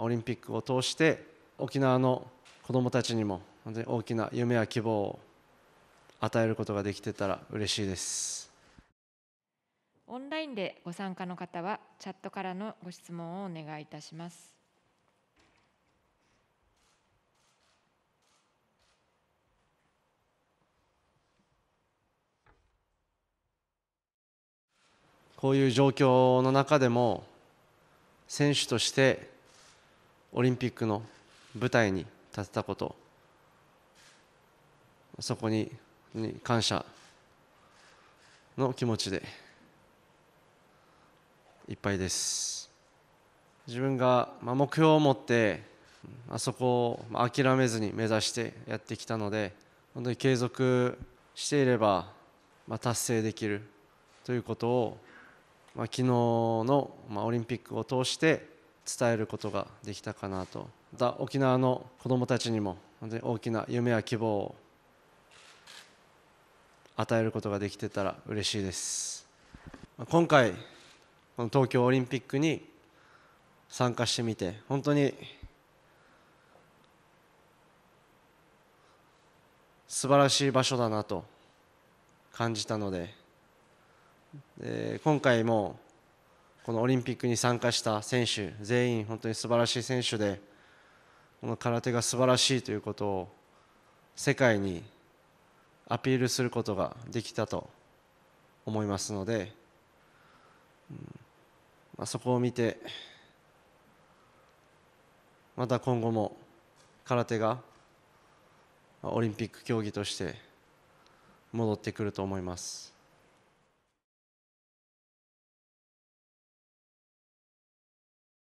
オリンピックを通して沖縄の子どもたちにも本当に大きな夢や希望を与えることができてたら嬉しいですオンラインでご参加の方はチャットからのご質問をお願いいたします。こういう状況の中でも選手としてオリンピックの舞台に立てたことそこに感謝の気持ちでいっぱいです自分が目標を持ってあそこを諦めずに目指してやってきたので本当に継続していれば達成できるということを昨日のオリンピックを通して伝えることができたかなとまた沖縄の子どもたちにも本当に大きな夢や希望を与えることができてたら嬉しいです今回この東京オリンピックに参加してみて本当に素晴らしい場所だなと感じたのでで今回もこのオリンピックに参加した選手全員本当に素晴らしい選手でこの空手が素晴らしいということを世界にアピールすることができたと思いますので、うんまあ、そこを見てまた今後も空手がオリンピック競技として戻ってくると思います。